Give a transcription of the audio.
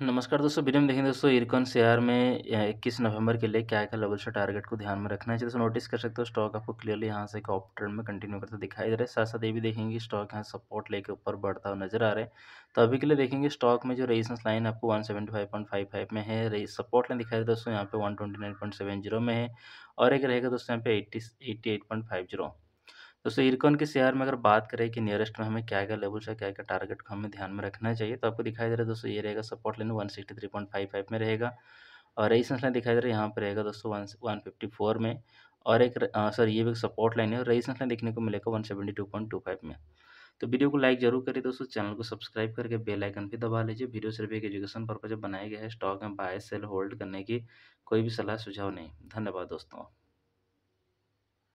नमस्कार दोस्तों वीडियो में देखेंगे दोस्तों इरकॉन शेयर में इक्कीस नवंबर के लिए क्या क्या लेवल से टारगेट को ध्यान में रखना है दोस्तों नोटिस कर सकते हो स्टॉक आपको क्लियरली यहाँ से एक ऑप ट्रेंड में कंटिन्यू करते दिखाई दे रहा है साथ साथ ये भी देखेंगे स्टॉक यहाँ सपोर्ट लेके ऊपर बढ़ता हुआ नजर आ रहा है तो अभी के लिए देखेंगे स्टॉक में जो रेजिस्टेंस लाइन आपको वन में है सपोर्ट लाइन दिखाई दे दोस्तों यहाँ पे वन में है और एक रहेगा दोस्तों यहाँ पे एट्टी एट्टी दोस्तों इरकॉन के शेयर में अगर बात करें कि नियरेस्ट में हमें क्या क्या लेवल्स है क्या क्या टारगेट को हमें ध्यान में रखना चाहिए तो आपको दिखाई दे रहा है दोस्तों ये रहेगा सपोर्ट लेने one sixty three point five five में रहेगा और सेंस लाइन दिखाई दे रहा है यहाँ पर रहेगा दोस्तों वन वन फिफ्टी फोर में और एक सर ये भी सपोर्ट लाइन है और सेंस लाइन देखने को मिलेगा one seventy two point two five में तो वीडियो को लाइक जरूर करिए दोस्तों चैनल को सब्सक्राइब करके बेल आइकन भी दबा लीजिए वीडियो सिर्फ एक एजुकेशन पर्पज बनाया गया है स्टॉक में बाय सेल होल्ड करने की कोई भी सलाह सुझाव नहीं धन्यवाद दोस्तों